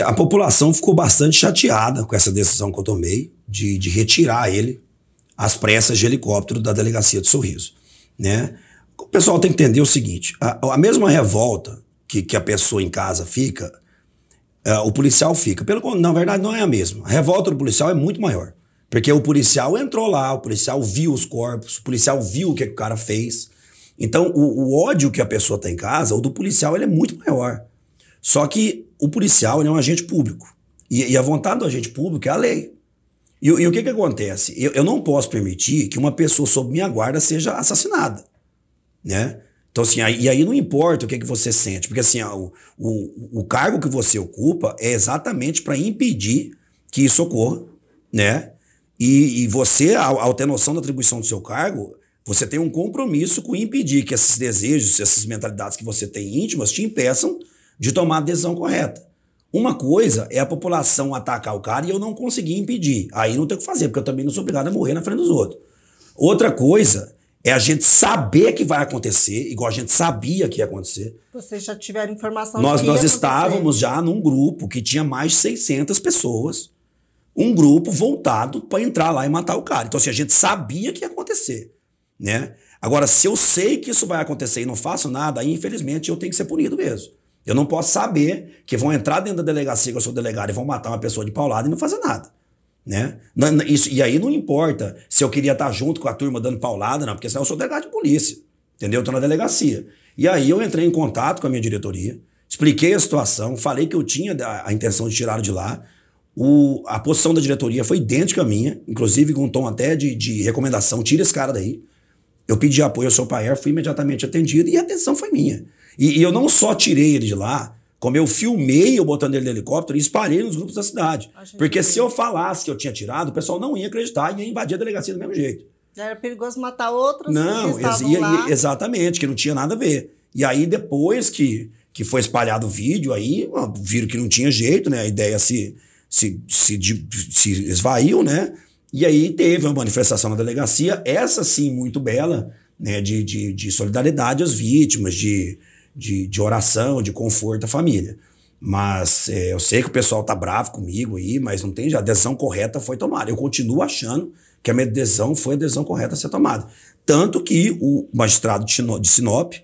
A população ficou bastante chateada com essa decisão que eu tomei de, de retirar ele às pressas de helicóptero da delegacia do Sorriso. Né? O pessoal tem que entender o seguinte: a, a mesma revolta que, que a pessoa em casa fica, é, o policial fica. Pelo, na verdade, não é a mesma. A revolta do policial é muito maior. Porque o policial entrou lá, o policial viu os corpos, o policial viu o que, é que o cara fez. Então, o, o ódio que a pessoa tem tá em casa, o do policial, ele é muito maior. Só que o policial é um agente público. E, e, a vontade do agente público é a lei. E, e o que, que acontece? Eu, eu, não posso permitir que uma pessoa sob minha guarda seja assassinada. Né? Então, assim, aí, e aí não importa o que, que você sente, porque assim, o, o, o cargo que você ocupa é exatamente para impedir que isso ocorra, né? E, e você, ao, ao ter noção da atribuição do seu cargo, você tem um compromisso com impedir que esses desejos, essas mentalidades que você tem íntimas te impeçam de tomar a decisão correta. Uma coisa é a população atacar o cara e eu não conseguir impedir. Aí não tem o que fazer, porque eu também não sou obrigado a morrer na frente dos outros. Outra coisa é a gente saber que vai acontecer, igual a gente sabia que ia acontecer. Vocês já tiveram informação Nós, nós estávamos já num grupo que tinha mais de 600 pessoas, um grupo voltado para entrar lá e matar o cara. Então, assim, a gente sabia que ia acontecer, né? Agora, se eu sei que isso vai acontecer e não faço nada, aí, infelizmente, eu tenho que ser punido mesmo. Eu não posso saber que vão entrar dentro da delegacia que eu sou delegado e vão matar uma pessoa de paulada e não fazer nada. Né? Isso, e aí não importa se eu queria estar junto com a turma dando paulada, não, porque senão eu sou delegado de polícia. Entendeu? Eu estou na delegacia. E aí eu entrei em contato com a minha diretoria, expliquei a situação, falei que eu tinha a, intenção de tirar de lá. O, a posição da diretoria foi idêntica à minha, inclusive com um tom até de, de recomendação: tira esse cara daí. Eu pedi apoio ao seu pai, fui imediatamente atendido e a atenção foi minha. E, e eu não só tirei ele de lá, como eu filmei eu botando ele no helicóptero e espalhei nos grupos da cidade. Porque que... se eu falasse que eu tinha tirado, o pessoal não ia acreditar e ia invadir a delegacia do mesmo jeito. Era perigoso matar outros. Não, ex ia, exatamente, que não tinha nada a ver. E aí, depois que, que foi espalhado o vídeo, aí viram que não tinha jeito, né? A ideia se, se, se, se esvaiu, né? E aí teve uma manifestação na delegacia, essa sim muito bela, né? De, de, de solidariedade às vítimas, de, de, de oração, de conforto à família. Mas é, eu sei que o pessoal tá bravo comigo aí, mas não tem a decisão correta foi tomada. Eu continuo achando que a minha decisão foi a decisão correta a ser tomada. Tanto que o magistrado de Sinop,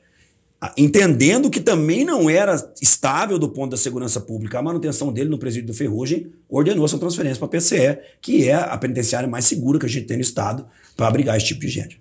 entendendo que também não era estável do ponto da segurança pública a manutenção dele no presídio do Ferrugem, ordenou sua transferência para a PCE, que é a penitenciária mais segura que a gente tem no estado para abrigar esse tipo de gente.